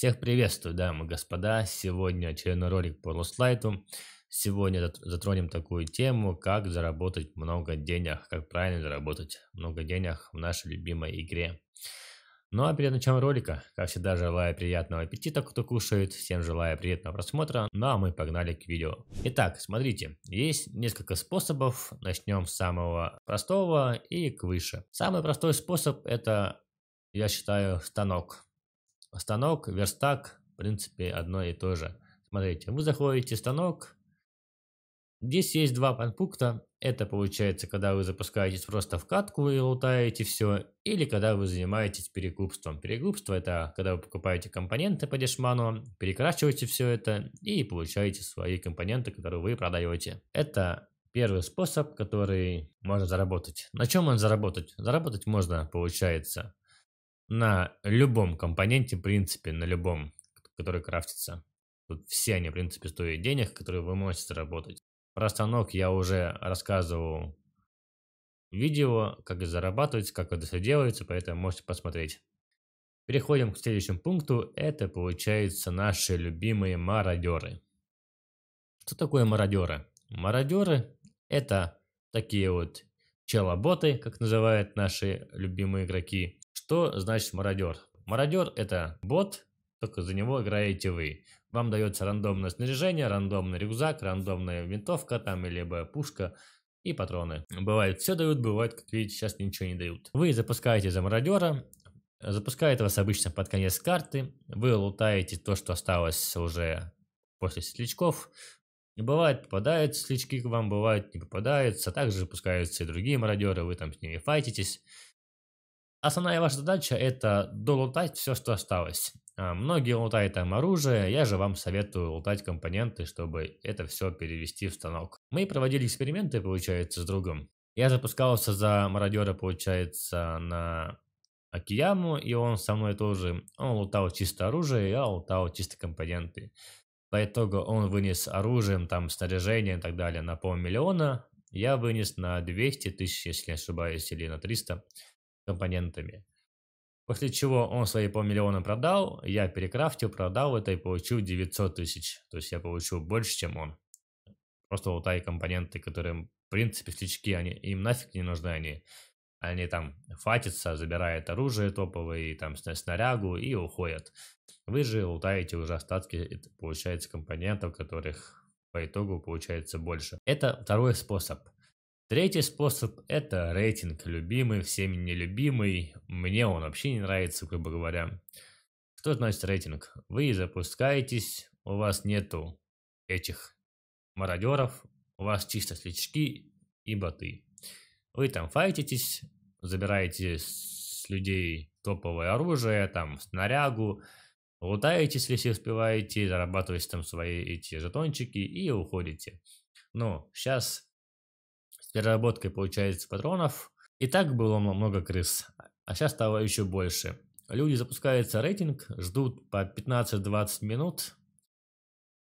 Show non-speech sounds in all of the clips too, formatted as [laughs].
Всех приветствую, дамы и господа. Сегодня очередной ролик по Рослайту. Сегодня затронем такую тему, как заработать много денег, как правильно заработать много денег в нашей любимой игре. Ну а перед началом ролика, как всегда, желаю приятного аппетита, кто кушает, всем желаю приятного просмотра, ну а мы погнали к видео. Итак, смотрите, есть несколько способов, начнем с самого простого и к выше. Самый простой способ это, я считаю, станок станок, верстак, в принципе, одно и то же. Смотрите, вы заходите в станок, здесь есть два пункта. Это получается, когда вы запускаетесь просто в катку и лутаете все, или когда вы занимаетесь перекупством. Перекупство это когда вы покупаете компоненты по дешману, перекрашиваете все это и получаете свои компоненты, которые вы продаете. Это первый способ, который можно заработать. На чем он заработать? Заработать можно, получается, на любом компоненте, в принципе, на любом, который крафтится. Тут все они, в принципе, стоят денег, которые вы можете заработать. Про станок я уже рассказывал видео, как это зарабатывается, как это все делается, поэтому можете посмотреть. Переходим к следующему пункту. Это, получается, наши любимые мародеры. Что такое мародеры? Мародеры – это такие вот челоботы, как называют наши любимые игроки, что значит мародер? Мародер это бот, только за него играете вы. Вам дается рандомное снаряжение, рандомный рюкзак, рандомная винтовка там, либо пушка и патроны. Бывает все дают, бывает, как видите, сейчас ничего не дают. Вы запускаете за мародера, запускает вас обычно под конец карты, вы лутаете то, что осталось уже после светлячков, и бывает попадают светлячки к вам, бывает, не попадаются, также запускаются и другие мародеры, вы там с ними файтитесь. Основная ваша задача – это долутать все, что осталось. А, многие лутают там оружие, я же вам советую лутать компоненты, чтобы это все перевести в станок. Мы проводили эксперименты, получается, с другом. Я запускался за мародера, получается, на Акияму, и он со мной тоже. Он лутал чисто оружие, я лутал чисто компоненты. По итогу он вынес оружием, там, снаряжение и так далее на полмиллиона. Я вынес на 200 тысяч, если не ошибаюсь, или на 300. 000 компонентами. После чего он свои полмиллиона продал, я перекрафтил, продал это и получил 900 тысяч. То есть я получил больше, чем он. Просто вот и компоненты, которые, в принципе, стички, они, им нафиг не нужны они. Они там фатятся, забирают оружие топовое, и там снарягу и уходят. Вы же лутаете уже остатки, получается, компонентов, которых по итогу получается больше. Это второй способ – Третий способ – это рейтинг. Любимый, всеми нелюбимый. Мне он вообще не нравится, как бы говоря. Что значит рейтинг? Вы запускаетесь, у вас нету этих мародеров, у вас чисто слички и боты. Вы там файтитесь, забираете с людей топовое оружие, там снарягу, лутаетесь, если успеваете, зарабатываете там свои эти жетончики и уходите. Но сейчас переработкой, получается, патронов. И так было много крыс, а сейчас стало еще больше. Люди запускаются рейтинг, ждут по 15-20 минут,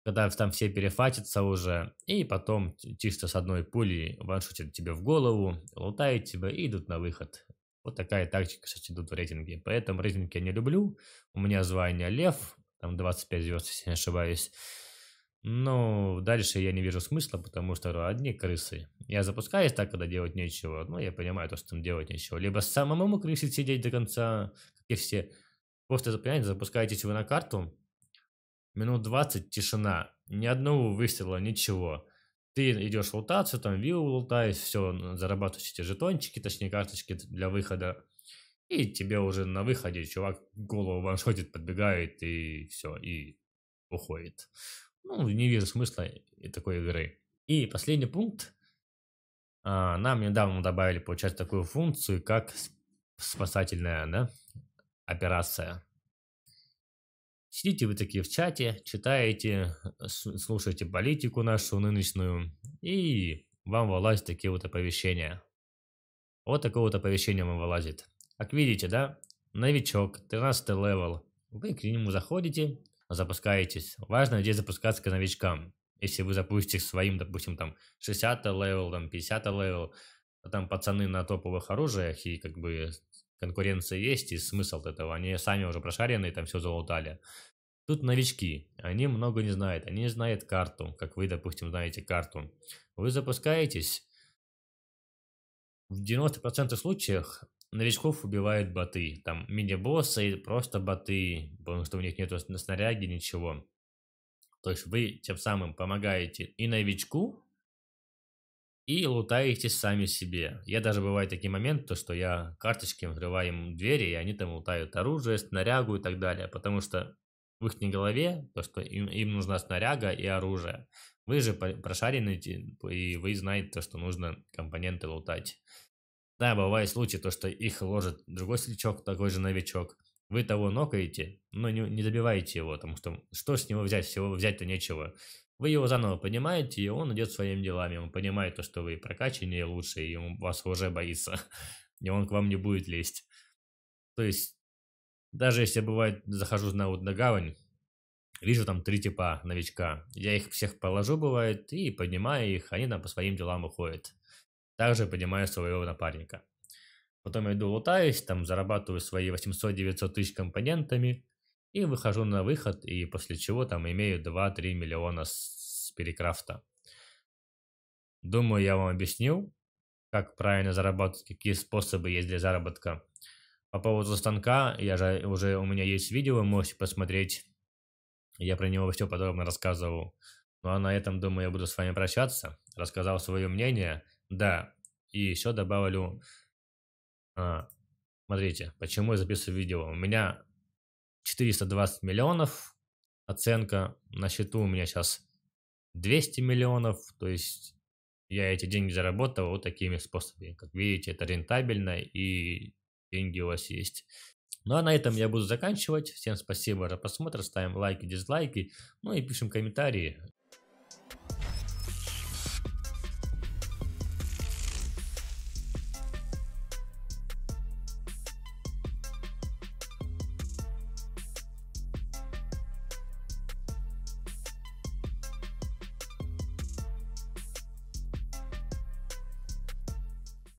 когда там все перефатятся уже, и потом чисто с одной пули ваншотят тебе в голову, лутают тебя и идут на выход. Вот такая тактика сейчас идут в рейтинге. Поэтому рейтинг я не люблю. У меня звание Лев, там 25 звезд, если не ошибаюсь. Но дальше я не вижу смысла, потому что одни крысы. Я запускаюсь так, когда делать нечего, но ну, я понимаю то, что там делать нечего. Либо самому крысить сидеть до конца, как и все. Просто, понимаете, запускаетесь вы на карту, минут 20 тишина, ни одного выстрела, ничего. Ты идешь в лутацию, там вилл лутаешь, все, зарабатываешь эти жетончики, точнее карточки для выхода. И тебе уже на выходе чувак голову ваншотит, подбегает и все, и уходит. Ну, не вижу смысла и такой игры. И последний пункт а, нам недавно добавили, получается, такую функцию, как спасательная да, операция. Сидите вы такие в чате, читаете, слушаете политику нашу нынешнюю, и вам вылазят такие вот оповещения. Вот такое вот оповещение вам вылазит. Как видите, да, новичок, 13 левел. Вы к нему заходите, запускаетесь. Важно где запускаться к новичкам. Если вы запустите своим, допустим, там 60 левел, там 50 левел, а там пацаны на топовых оружиях, и как бы конкуренция есть, и смысл этого. Они сами уже прошаренные, там все залутали. Тут новички, они много не знают, они не знают карту, как вы, допустим, знаете карту. Вы запускаетесь, в 90% случаях новичков убивают боты, там мини-боссы, просто боты, потому что у них нет снаряги, ничего. То есть вы тем самым помогаете и новичку, и лутаете сами себе. Я даже бывает такие моменты, что я карточки открываю им двери, и они там лутают оружие, снарягу и так далее, потому что в их голове то, что им, им нужна снаряга и оружие. Вы же прошарены, и вы знаете то, что нужно компоненты лутать. Да, бывают случаи, то, что их ложит другой стрелчок, такой же новичок. Вы того нокаете, но не, не добиваете его, потому что что с него взять, всего взять-то нечего. Вы его заново понимаете, и он идет своими делами, он понимает то, что вы прокачаннее лучше, и он вас уже боится, [laughs] и он к вам не будет лезть. То есть, даже если бывает, захожу на, вот, на гавань, вижу там три типа новичка, я их всех положу, бывает, и поднимаю их, они там по своим делам уходят. Также поднимаю своего напарника. Потом иду лутаюсь, там зарабатываю свои 800-900 тысяч компонентами и выхожу на выход, и после чего там имею 2-3 миллиона с перекрафта. Думаю, я вам объяснил, как правильно зарабатывать, какие способы есть для заработка. По поводу станка, я же уже у меня есть видео, можете посмотреть. Я про него все подробно рассказывал. Ну а на этом, думаю, я буду с вами прощаться. Рассказал свое мнение. Да, и еще добавлю а, смотрите, почему я записываю видео. У меня 420 миллионов оценка. На счету у меня сейчас 200 миллионов. То есть я эти деньги заработал вот такими способами. Как видите, это рентабельно и деньги у вас есть. Ну а на этом я буду заканчивать. Всем спасибо за просмотр. Ставим лайки, дизлайки. Ну и пишем комментарии.